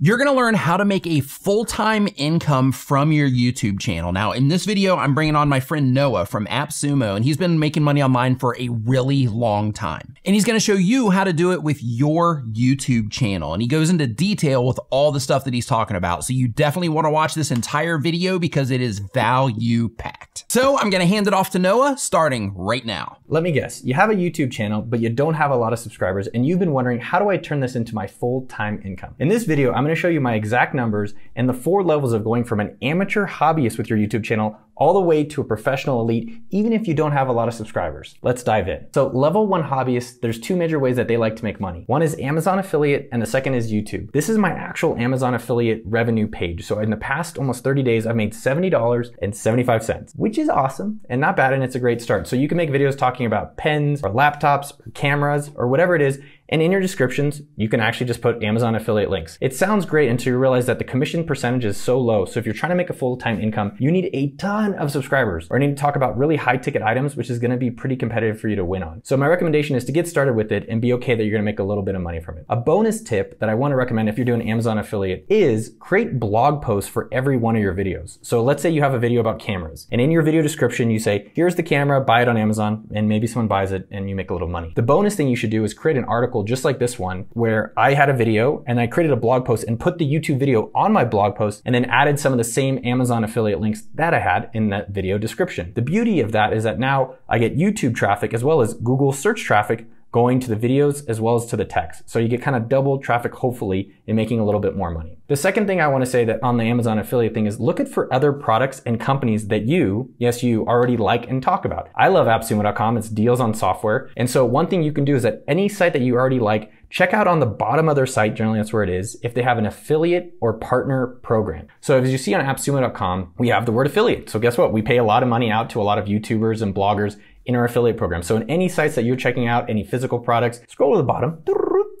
You're gonna learn how to make a full-time income from your YouTube channel. Now, in this video, I'm bringing on my friend Noah from AppSumo, and he's been making money online for a really long time. And he's gonna show you how to do it with your YouTube channel. And he goes into detail with all the stuff that he's talking about. So you definitely wanna watch this entire video because it is value-packed. So I'm gonna hand it off to Noah, starting right now. Let me guess, you have a YouTube channel, but you don't have a lot of subscribers, and you've been wondering, how do I turn this into my full-time income? In this video, I'm going to show you my exact numbers and the four levels of going from an amateur hobbyist with your YouTube channel all the way to a professional elite, even if you don't have a lot of subscribers. Let's dive in. So level one hobbyists, there's two major ways that they like to make money. One is Amazon affiliate and the second is YouTube. This is my actual Amazon affiliate revenue page. So in the past almost 30 days, I've made $70.75, which is awesome and not bad and it's a great start. So you can make videos talking about pens or laptops or cameras or whatever it is and in your descriptions, you can actually just put Amazon affiliate links. It sounds great until you realize that the commission percentage is so low. So if you're trying to make a full-time income, you need a ton of subscribers or need to talk about really high ticket items, which is gonna be pretty competitive for you to win on. So my recommendation is to get started with it and be okay that you're gonna make a little bit of money from it. A bonus tip that I wanna recommend if you're doing Amazon affiliate is create blog posts for every one of your videos. So let's say you have a video about cameras and in your video description, you say, here's the camera, buy it on Amazon, and maybe someone buys it and you make a little money. The bonus thing you should do is create an article article just like this one where I had a video and I created a blog post and put the YouTube video on my blog post and then added some of the same Amazon affiliate links that I had in that video description. The beauty of that is that now I get YouTube traffic as well as Google search traffic going to the videos as well as to the text. So you get kind of double traffic, hopefully, in making a little bit more money. The second thing I want to say that on the Amazon affiliate thing is look at for other products and companies that you, yes, you already like and talk about. I love appsumo.com. It's deals on software. And so one thing you can do is at any site that you already like, check out on the bottom of their site, generally that's where it is, if they have an affiliate or partner program. So as you see on appsumo.com, we have the word affiliate. So guess what? We pay a lot of money out to a lot of YouTubers and bloggers in our affiliate program. So in any sites that you're checking out, any physical products, scroll to the bottom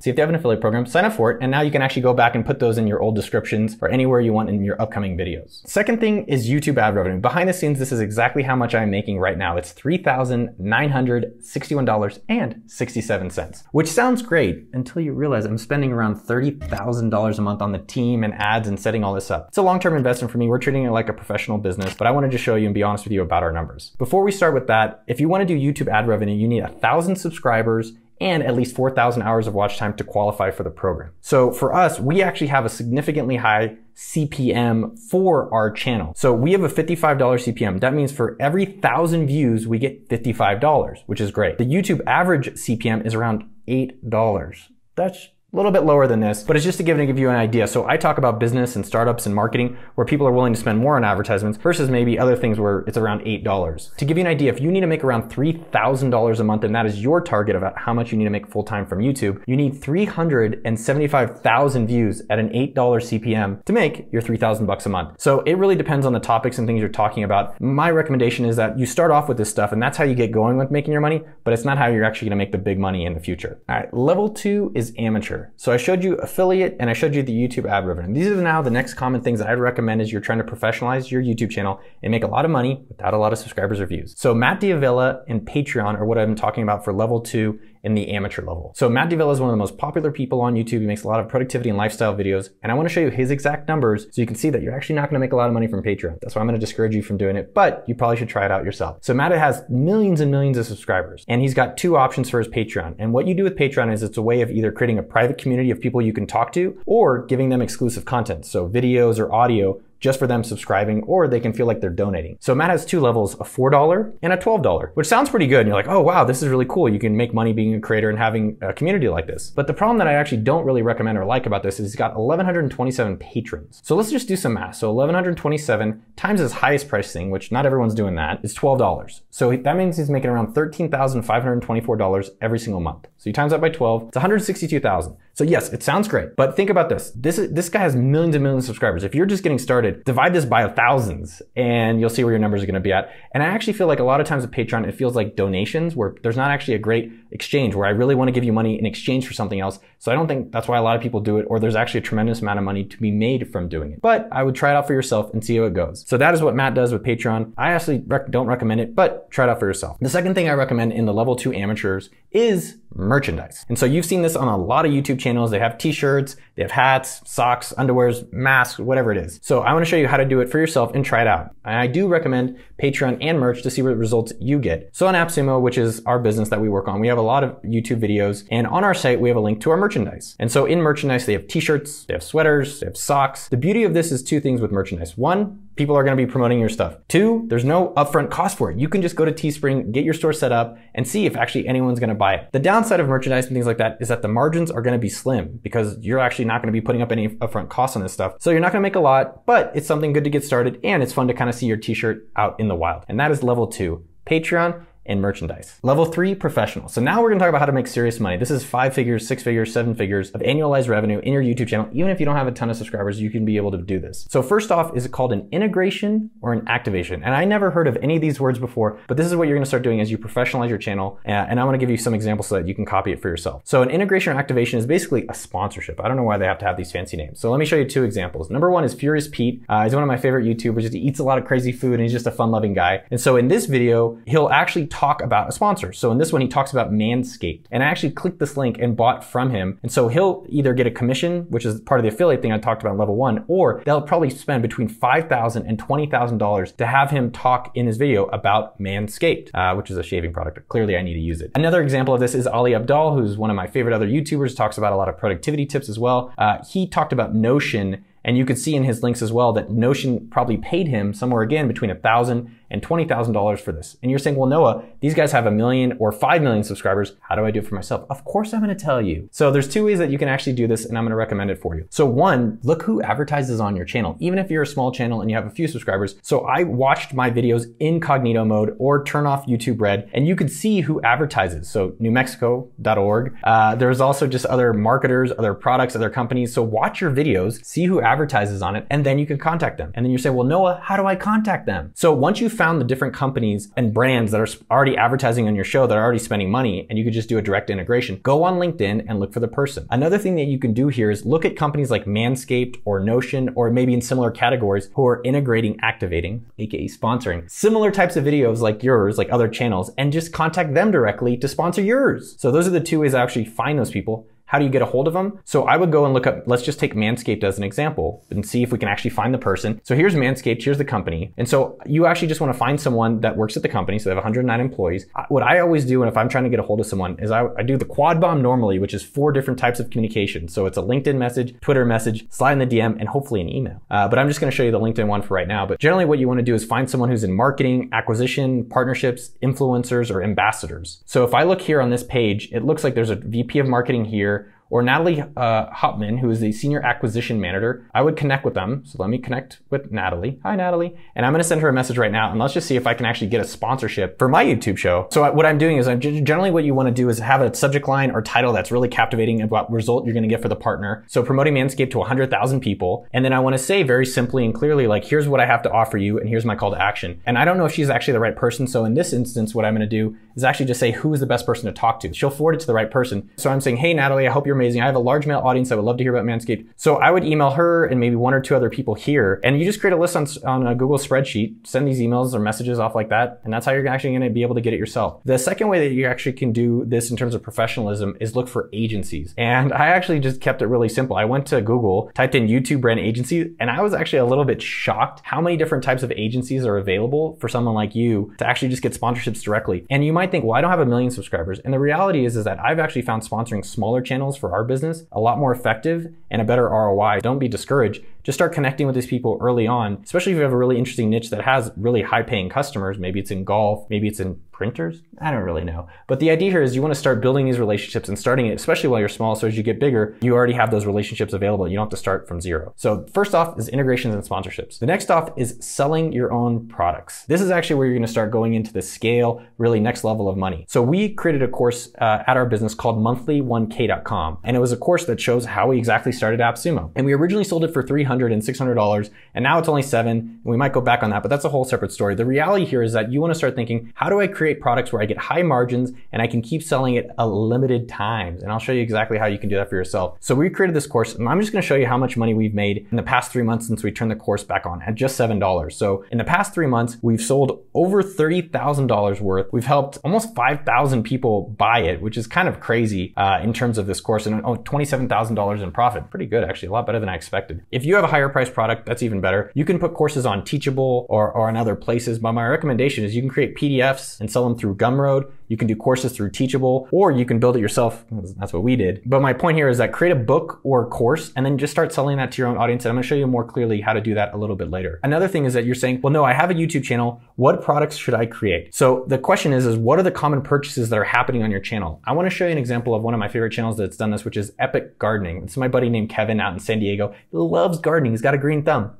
see if they have an affiliate program, sign up for it, and now you can actually go back and put those in your old descriptions or anywhere you want in your upcoming videos. Second thing is YouTube ad revenue. Behind the scenes, this is exactly how much I'm making right now. It's $3,961.67, which sounds great until you realize I'm spending around $30,000 a month on the team and ads and setting all this up. It's a long-term investment for me. We're treating it like a professional business, but I wanted to show you and be honest with you about our numbers. Before we start with that, if you want to do YouTube ad revenue, you need a thousand subscribers and at least 4,000 hours of watch time to qualify for the program. So for us, we actually have a significantly high CPM for our channel. So we have a $55 CPM. That means for every thousand views, we get $55, which is great. The YouTube average CPM is around $8. That's a little bit lower than this, but it's just to give, to give you an idea. So I talk about business and startups and marketing where people are willing to spend more on advertisements versus maybe other things where it's around $8. To give you an idea, if you need to make around $3,000 a month and that is your target about how much you need to make full time from YouTube, you need 375,000 views at an $8 CPM to make your 3,000 bucks a month. So it really depends on the topics and things you're talking about. My recommendation is that you start off with this stuff and that's how you get going with making your money, but it's not how you're actually going to make the big money in the future. All right. Level two is amateur. So I showed you affiliate and I showed you the YouTube ad revenue. These are now the next common things that I'd recommend as you're trying to professionalize your YouTube channel and make a lot of money without a lot of subscribers or views. So Matt Diavilla and Patreon are what I'm talking about for level two in the amateur level. So Matt Deville is one of the most popular people on YouTube. He makes a lot of productivity and lifestyle videos. And I want to show you his exact numbers so you can see that you're actually not going to make a lot of money from Patreon. That's why I'm going to discourage you from doing it, but you probably should try it out yourself. So Matt has millions and millions of subscribers and he's got two options for his Patreon. And what you do with Patreon is it's a way of either creating a private community of people you can talk to or giving them exclusive content. So videos or audio just for them subscribing, or they can feel like they're donating. So Matt has two levels, a $4 and a $12, which sounds pretty good. And you're like, oh wow, this is really cool. You can make money being a creator and having a community like this. But the problem that I actually don't really recommend or like about this is he's got 1,127 patrons. So let's just do some math. So 1,127 times his highest price thing, which not everyone's doing that, is $12. So that means he's making around $13,524 every single month. So you times that by 12, it's 162,000. So yes, it sounds great, but think about this. This is, this guy has millions and millions of subscribers. If you're just getting started, divide this by thousands and you'll see where your numbers are going to be at. And I actually feel like a lot of times with Patreon, it feels like donations where there's not actually a great exchange where I really want to give you money in exchange for something else. So I don't think that's why a lot of people do it or there's actually a tremendous amount of money to be made from doing it. But I would try it out for yourself and see how it goes. So that is what Matt does with Patreon. I actually rec- don't recommend it, but try it out for yourself. The second thing I recommend in the level two amateurs is merchandise. And so you've seen this on a lot of YouTube channels. They have t-shirts, they have hats, socks, underwears, masks, whatever it is. So I want to show you how to do it for yourself and try it out. And I do recommend Patreon and merch to see what results you get. So on AppSumo, which is our business that we work on, we have a lot of YouTube videos and on our site, we have a link to our merchandise. And so in merchandise, they have t-shirts, they have sweaters, they have socks. The beauty of this is two things with merchandise. One, people are going to be promoting your stuff. Two, there's no upfront cost for it. You can just go to Teespring, get your store set up, and see if actually anyone's going to buy it. The downside of merchandise and things like that is that the margins are going to be slim because you're actually not going to be putting up any upfront costs on this stuff. So you're not going to make a lot, but it's something good to get started and it's fun to kind of see your t-shirt out in the wild. And that is level two. Patreon and merchandise. Level three, professional. So now we're gonna talk about how to make serious money. This is five figures, six figures, seven figures of annualized revenue in your YouTube channel. Even if you don't have a ton of subscribers, you can be able to do this. So first off, is it called an integration or an activation? And I never heard of any of these words before, but this is what you're gonna start doing as you professionalize your channel. Uh, and i want to give you some examples so that you can copy it for yourself. So an integration or activation is basically a sponsorship. I don't know why they have to have these fancy names. So let me show you two examples. Number one is Furious Pete. Uh, he's one of my favorite YouTubers. He eats a lot of crazy food and he's just a fun-loving guy. And so in this video, he'll actually talk about a sponsor. So in this one, he talks about Manscaped. And I actually clicked this link and bought from him. And so he'll either get a commission, which is part of the affiliate thing I talked about in level one, or they'll probably spend between $5,000 and $20,000 to have him talk in his video about Manscaped, uh, which is a shaving product. Clearly, I need to use it. Another example of this is Ali Abdal, who's one of my favorite other YouTubers, talks about a lot of productivity tips as well. Uh, he talked about Notion and you could see in his links as well that Notion probably paid him somewhere again between $1,000 and $20,000 for this. And you're saying, well, Noah, these guys have a million or 5 million subscribers. How do I do it for myself? Of course, I'm going to tell you. So there's two ways that you can actually do this and I'm going to recommend it for you. So one, look who advertises on your channel, even if you're a small channel and you have a few subscribers. So I watched my videos incognito mode or turn off YouTube red and you could see who advertises. So newmexico.org. Uh, there's also just other marketers, other products, other companies. So watch your videos, see who advertises advertises on it, and then you can contact them. And then you say, well, Noah, how do I contact them? So once you've found the different companies and brands that are already advertising on your show that are already spending money, and you could just do a direct integration, go on LinkedIn and look for the person. Another thing that you can do here is look at companies like Manscaped or Notion, or maybe in similar categories who are integrating activating, aka sponsoring, similar types of videos like yours, like other channels, and just contact them directly to sponsor yours. So those are the two ways I actually find those people how do you get a hold of them? So I would go and look up, let's just take Manscaped as an example and see if we can actually find the person. So here's Manscaped, here's the company. And so you actually just want to find someone that works at the company. So they have 109 employees. What I always do, and if I'm trying to get a hold of someone, is I, I do the quad bomb normally, which is four different types of communication. So it's a LinkedIn message, Twitter message, slide in the DM, and hopefully an email. Uh, but I'm just going to show you the LinkedIn one for right now. But generally, what you want to do is find someone who's in marketing, acquisition, partnerships, influencers, or ambassadors. So if I look here on this page, it looks like there's a VP of marketing here or Natalie uh, Hopman, who is the senior acquisition manager. I would connect with them. So let me connect with Natalie. Hi, Natalie. And I'm going to send her a message right now. And let's just see if I can actually get a sponsorship for my YouTube show. So what I'm doing is I'm generally what you want to do is have a subject line or title that's really captivating about result you're going to get for the partner. So promoting Manscaped to 100,000 people. And then I want to say very simply and clearly, like, here's what I have to offer you. And here's my call to action. And I don't know if she's actually the right person. So in this instance, what I'm going to do is actually just say, who is the best person to talk to? She'll forward it to the right person. So I'm saying, hey, Natalie, I hope you're amazing. I have a large male audience that would love to hear about Manscaped. So I would email her and maybe one or two other people here. And you just create a list on, on a Google spreadsheet, send these emails or messages off like that. And that's how you're actually gonna be able to get it yourself. The second way that you actually can do this in terms of professionalism is look for agencies. And I actually just kept it really simple. I went to Google, typed in YouTube brand agency, and I was actually a little bit shocked how many different types of agencies are available for someone like you to actually just get sponsorships directly. And you might think, well, I don't have a million subscribers. And the reality is, is that I've actually found sponsoring smaller channels for for our business a lot more effective and a better ROI. Don't be discouraged just start connecting with these people early on, especially if you have a really interesting niche that has really high paying customers. Maybe it's in golf, maybe it's in printers. I don't really know. But the idea here is you want to start building these relationships and starting it, especially while you're small. So as you get bigger, you already have those relationships available. You don't have to start from zero. So first off is integrations and sponsorships. The next off is selling your own products. This is actually where you're going to start going into the scale, really next level of money. So we created a course uh, at our business called monthly1k.com. And it was a course that shows how we exactly started AppSumo. And we originally sold it for 300 500 and $600, and now it's only seven. And we might go back on that, but that's a whole separate story. The reality here is that you want to start thinking, how do I create products where I get high margins and I can keep selling it a limited times? And I'll show you exactly how you can do that for yourself. So we created this course, and I'm just going to show you how much money we've made in the past three months since we turned the course back on at just $7. So in the past three months, we've sold over $30,000 worth. We've helped almost 5,000 people buy it, which is kind of crazy uh, in terms of this course, and $27,000 in profit. Pretty good, actually, a lot better than I expected. If you have a higher price product, that's even better. You can put courses on Teachable or, or on other places, but my recommendation is you can create PDFs and sell them through Gumroad you can do courses through Teachable, or you can build it yourself. That's what we did. But my point here is that create a book or course and then just start selling that to your own audience. And I'm gonna show you more clearly how to do that a little bit later. Another thing is that you're saying, well, no, I have a YouTube channel. What products should I create? So the question is, is what are the common purchases that are happening on your channel? I wanna show you an example of one of my favorite channels that's done this, which is Epic Gardening. It's my buddy named Kevin out in San Diego. He loves gardening. He's got a green thumb.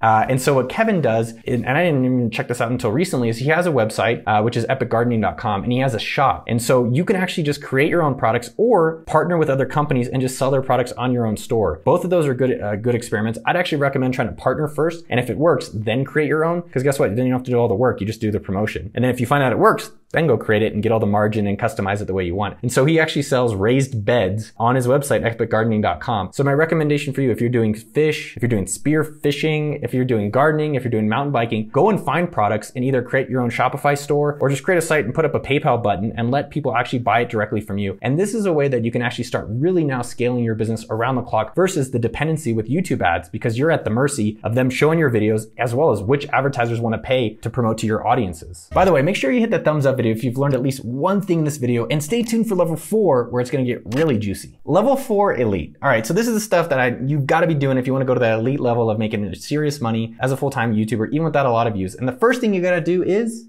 Uh, and so what Kevin does, and I didn't even check this out until recently, is he has a website, uh, which is epicgardening.com, and he has a shop. And so you can actually just create your own products or partner with other companies and just sell their products on your own store. Both of those are good, uh, good experiments. I'd actually recommend trying to partner first. And if it works, then create your own. Because guess what? Then you don't have to do all the work. You just do the promotion. And then if you find out it works, then go create it and get all the margin and customize it the way you want. And so he actually sells raised beds on his website, expertgardening.com. So my recommendation for you, if you're doing fish, if you're doing spear fishing, if you're doing gardening, if you're doing mountain biking, go and find products and either create your own Shopify store or just create a site and put up a PayPal button and let people actually buy it directly from you. And this is a way that you can actually start really now scaling your business around the clock versus the dependency with YouTube ads because you're at the mercy of them showing your videos as well as which advertisers want to pay to promote to your audiences. By the way, make sure you hit the thumbs up video if you've learned at least one thing in this video, and stay tuned for level four where it's gonna get really juicy. Level four elite. All right, so this is the stuff that I, you've gotta be doing if you wanna go to that elite level of making serious money as a full-time YouTuber, even without a lot of views. And the first thing you gotta do is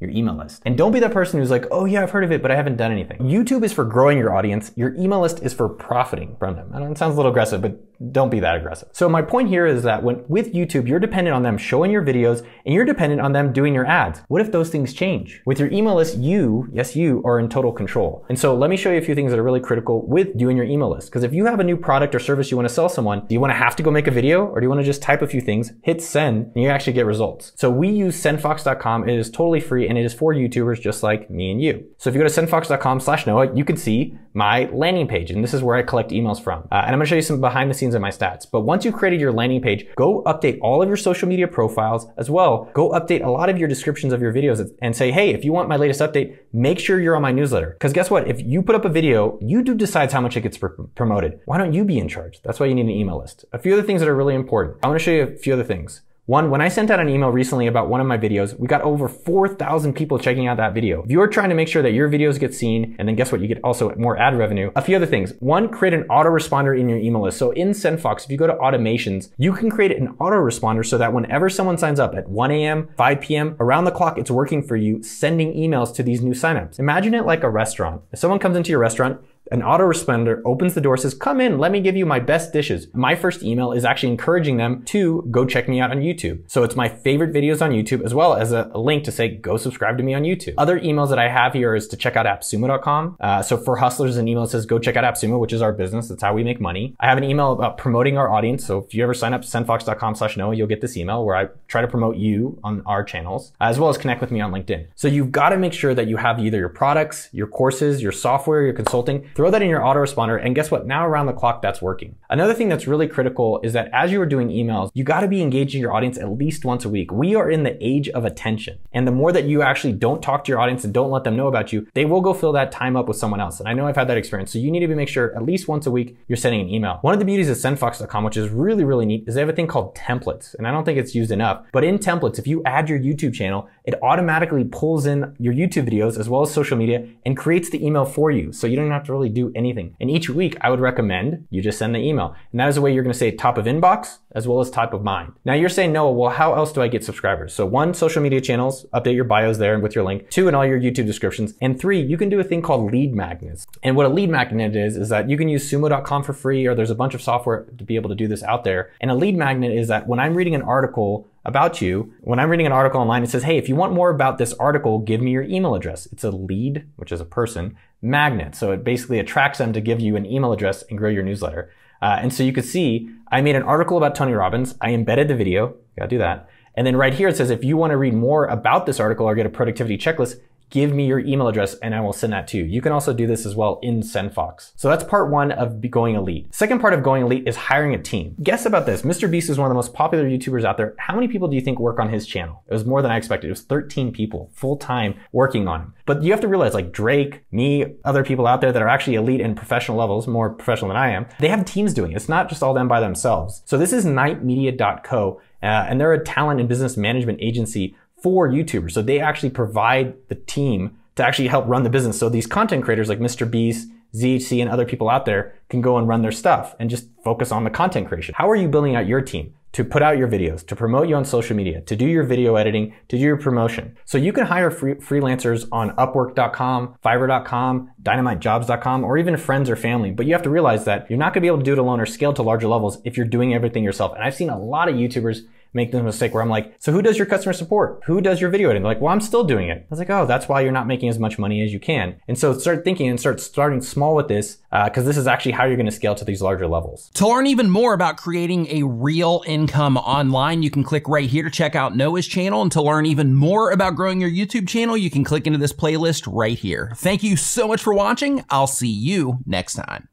your email list. And don't be that person who's like, oh yeah, I've heard of it, but I haven't done anything. YouTube is for growing your audience. Your email list is for profiting from them. I know it sounds a little aggressive, but don't be that aggressive. So my point here is that when with YouTube, you're dependent on them showing your videos and you're dependent on them doing your ads. What if those things change? With your email list, you, yes, you are in total control. And so let me show you a few things that are really critical with doing your email list. Because if you have a new product or service you want to sell someone, do you want to have to go make a video or do you want to just type a few things, hit send, and you actually get results? So we use sendfox.com. It is totally free and it is for YouTubers just like me and you. So if you go to sendfox.com slash Noah, you can see my landing page and this is where I collect emails from. Uh, and I'm gonna show you some behind the scenes of my stats. But once you've created your landing page, go update all of your social media profiles as well. Go update a lot of your descriptions of your videos and say, hey, if you want my latest update, make sure you're on my newsletter. Because guess what? If you put up a video, you do decides how much it gets pr promoted. Why don't you be in charge? That's why you need an email list. A few other things that are really important. I wanna show you a few other things. One, when I sent out an email recently about one of my videos, we got over 4,000 people checking out that video. If you're trying to make sure that your videos get seen, and then guess what, you get also more ad revenue. A few other things. One, create an autoresponder in your email list. So in SendFox, if you go to automations, you can create an autoresponder so that whenever someone signs up at 1 a.m., 5 p.m., around the clock, it's working for you, sending emails to these new signups. Imagine it like a restaurant. If someone comes into your restaurant, an autoresponder opens the door, says, come in, let me give you my best dishes. My first email is actually encouraging them to go check me out on YouTube. So it's my favorite videos on YouTube as well as a, link to say, go subscribe to me on YouTube. Other emails that I have here is to check out appsumo.com. Uh, so for hustlers, an email says, go check out AppSumo, which is our business. That's how we make money. I have an email about promoting our audience. So if you ever sign up sendfox.com slash no, you'll get this email where I try to promote you on our channels as well as connect with me on LinkedIn. So you've got to make sure that you have either your products, your courses, your software, your consulting throw that in your autoresponder, and guess what? Now around the clock, that's working. Another thing that's really critical is that as you are doing emails, you gotta be engaging your audience at least once a week. We are in the age of attention. And the more that you actually don't talk to your audience and don't let them know about you, they will go fill that time up with someone else. And I know I've had that experience. So you need to be make sure at least once a week you're sending an email. One of the beauties of sendfox.com, which is really, really neat, is they have a thing called templates. And I don't think it's used enough, but in templates, if you add your YouTube channel, it automatically pulls in your YouTube videos as well as social media and creates the email for you. So you don't have to really really do anything. And each week I would recommend you just send the email. And that is the way you're going to say top of inbox as well as top of mind. Now you're saying, no, well, how else do I get subscribers? So one, social media channels, update your bios there and with your link. Two, in all your YouTube descriptions. And three, you can do a thing called lead magnets. And what a lead magnet is, is that you can use sumo.com for free or there's a bunch of software to be able to do this out there. And a lead magnet is that when I'm reading an article about you. When I'm reading an article online, it says, hey, if you want more about this article, give me your email address. It's a lead, which is a person, magnet. So it basically attracts them to give you an email address and grow your newsletter. Uh, and so you could see I made an article about Tony Robbins. I embedded the video. You gotta do that. And then right here it says, if you want to read more about this article or get a productivity checklist, give me your email address and I will send that to you. You can also do this as well in SendFox. So that's part one of going elite. Second part of going elite is hiring a team. Guess about this. Mr. Beast is one of the most popular YouTubers out there. How many people do you think work on his channel? It was more than I expected. It was 13 people full time working on him. But you have to realize like Drake, me, other people out there that are actually elite in professional levels, more professional than I am, they have teams doing it. It's not just all them by themselves. So this is nightmedia.co uh, and they're a talent and business management agency for YouTubers. So they actually provide the team to actually help run the business. So these content creators like Mr. Beast, ZHC, and other people out there can go and run their stuff and just focus on the content creation. How are you building out your team? to put out your videos, to promote you on social media, to do your video editing, to do your promotion. So you can hire free freelancers on Upwork.com, Fiverr.com, DynamiteJobs.com, or even friends or family. But you have to realize that you're not gonna be able to do it alone or scale to larger levels if you're doing everything yourself. And I've seen a lot of YouTubers make the mistake where I'm like, so who does your customer support? Who does your video editing? like, well, I'm still doing it. I was like, oh, that's why you're not making as much money as you can. And so start thinking and start starting small with this because uh, this is actually how you're going to scale to these larger levels. To learn even more about creating a real income online, you can click right here to check out Noah's channel. And to learn even more about growing your YouTube channel, you can click into this playlist right here. Thank you so much for watching. I'll see you next time.